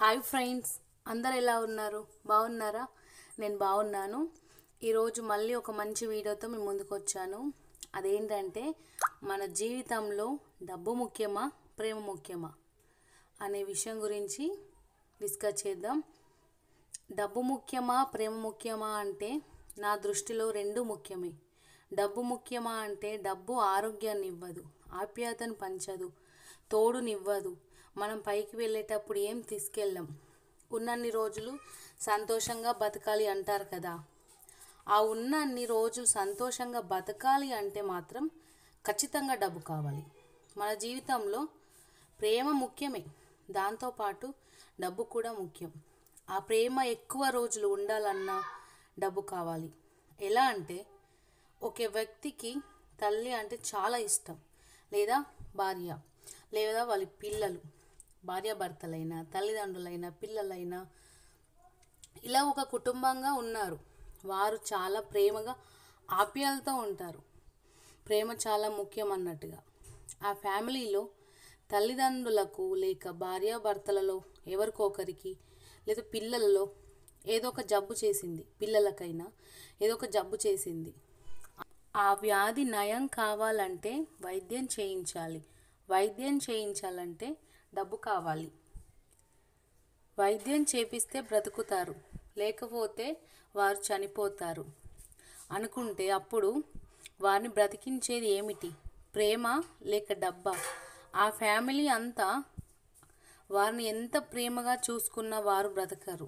hi friends అందరు ఎలా ఉన్నారు బాగున్నారా నేను బాగున్నాను ఈరోజు మళ్ళీ ఒక మంచి వీడియోతో మేము ముందుకు వచ్చాను అదేంటంటే మన జీవితంలో డబ్బు ముఖ్యమా ప్రేమ ముఖ్యమా అనే విషయం గురించి డిస్కస్ చేద్దాం డబ్బు ముఖ్యమా ప్రేమ ముఖ్యమా అంటే నా దృష్టిలో రెండు ముఖ్యమే డబ్బు ముఖ్యమా అంటే డబ్బు ఆరోగ్యాన్ని ఇవ్వదు ఆప్యాయతను పంచదు తోడునివ్వదు మనం పైకి వెళ్ళేటప్పుడు ఏం తీసుకెళ్ళాం ఉన్నన్ని రోజులు సంతోషంగా బతకాలి అంటారు కదా ఆ ఉన్న అన్ని రోజులు సంతోషంగా బతకాలి అంటే మాత్రం ఖచ్చితంగా డబ్బు కావాలి మన జీవితంలో ప్రేమ ముఖ్యమే దాంతోపాటు డబ్బు కూడా ముఖ్యం ఆ ప్రేమ ఎక్కువ రోజులు ఉండాలన్నా డబ్బు కావాలి ఎలా అంటే ఒక వ్యక్తికి తల్లి అంటే చాలా ఇష్టం లేదా భార్య లేదా వాళ్ళ పిల్లలు భార్యాభర్తలైన తల్లిదండ్రులైన పిల్లలైనా ఇలా ఒక కుటుంబంగా ఉన్నారు వారు చాలా ప్రేమగా ఆప్యాలతో ఉంటారు ప్రేమ చాలా ముఖ్యం అన్నట్టుగా ఆ ఫ్యామిలీలో తల్లిదండ్రులకు లేక భార్యాభర్తలలో ఎవరికొకరికి లేదా పిల్లలలో ఏదో ఒక జబ్బు చేసింది పిల్లలకైనా ఏదో ఒక జబ్బు చేసింది ఆ వ్యాధి నయం కావాలంటే వైద్యం చేయించాలి వైద్యం చేయించాలంటే డబ్బు కావాలి వైద్యం చేపిస్తే బ్రతుకుతారు లేకపోతే వారు చనిపోతారు అనుకుంటే అప్పుడు వారిని బ్రతికించేది ఏమిటి ప్రేమ లేక డబ్బా ఆ ఫ్యామిలీ అంతా వారిని ఎంత ప్రేమగా చూసుకున్న వారు బ్రతకరు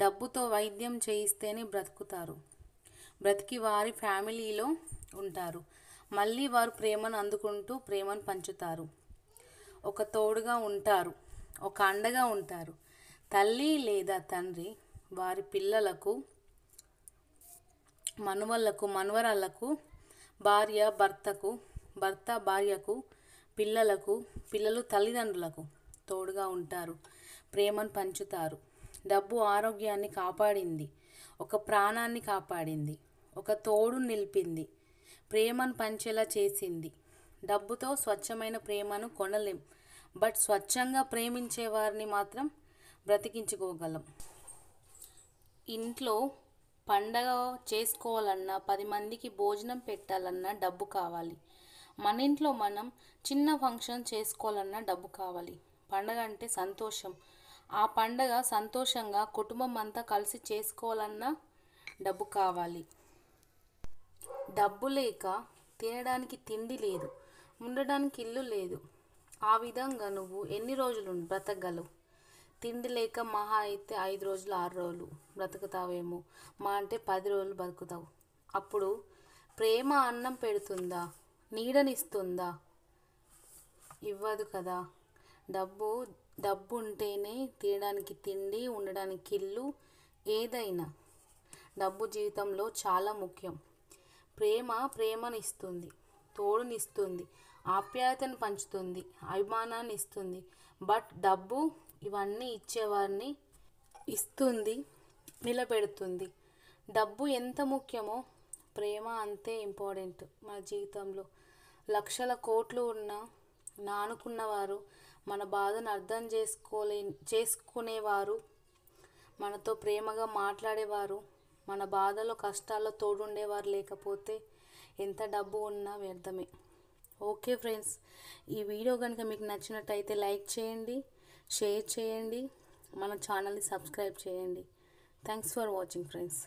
డబ్బుతో వైద్యం చేయిస్తేనే బ్రతుకుతారు బ్రతికి వారి ఫ్యామిలీలో ఉంటారు మళ్ళీ వారు ప్రేమను అందుకుంటూ ప్రేమను పంచుతారు ఒక తోడుగా ఉంటారు ఒక అండగా ఉంటారు తల్లి లేదా తండ్రి వారి పిల్లలకు మనవళ్ళకు మనువరాళ్లకు భార్య భర్తకు భర్త భార్యకు పిల్లలకు పిల్లలు తల్లిదండ్రులకు తోడుగా ఉంటారు ప్రేమను పంచుతారు డబ్బు ఆరోగ్యాన్ని కాపాడింది ఒక ప్రాణాన్ని కాపాడింది ఒక తోడు నిలిపింది ప్రేమను పంచేలా చేసింది డబ్బుతో స్వచ్ఛమైన ప్రేమను కొనలేం బట్ స్వచ్ఛంగా ప్రేమించే వారిని మాత్రం బ్రతికించుకోగలం ఇంట్లో పండగ చేసుకోవాలన్నా పది మందికి భోజనం పెట్టాలన్నా డబ్బు కావాలి మన ఇంట్లో మనం చిన్న ఫంక్షన్ చేసుకోవాలన్నా డబ్బు కావాలి పండగ అంటే సంతోషం ఆ పండగ సంతోషంగా కుటుంబం అంతా కలిసి చేసుకోవాలన్నా డబ్బు కావాలి డబ్బు లేక తినడానికి తిండి లేదు ఉండడానికి ఇల్లు లేదు ఆ విధంగా నువ్వు ఎన్ని రోజులు బ్రతకగలవు తిండి లేక మహా అయితే ఐదు రోజులు ఆరు రోజులు బ్రతుకుతావేమో మా అంటే పది రోజులు బ్రతుకుతావు అప్పుడు ప్రేమ అన్నం పెడుతుందా నీడనిస్తుందా ఇవ్వదు కదా డబ్బు డబ్బు ఉంటేనే తినడానికి తిండి ఉండడానికి ఇల్లు ఏదైనా డబ్బు జీవితంలో చాలా ముఖ్యం ప్రేమ ప్రేమనిస్తుంది తోడునిస్తుంది ఆప్యాయతను పంచుతుంది అభిమానాన్ని ఇస్తుంది బట్ డబ్బు ఇవన్నీ ఇచ్చేవారిని ఇస్తుంది నిలబెడుతుంది డబ్బు ఎంత ముఖ్యమో ప్రేమ అంతే ఇంపార్టెంట్ మన జీవితంలో లక్షల కోట్లు ఉన్న నానుకున్నవారు మన బాధను అర్థం చేసుకోలే చేసుకునేవారు మనతో ప్రేమగా మాట్లాడేవారు మన బాధలో కష్టాల్లో తోడుండేవారు లేకపోతే ఎంత డబ్బు ఉన్నా వ్యర్థమే ఓకే ఫ్రెండ్స్ ఈ వీడియో కనుక మీకు నచ్చినట్టయితే లైక్ చేయండి షేర్ చేయండి మన ఛానల్ని సబ్స్క్రైబ్ చేయండి థ్యాంక్స్ ఫర్ వాచింగ్ ఫ్రెండ్స్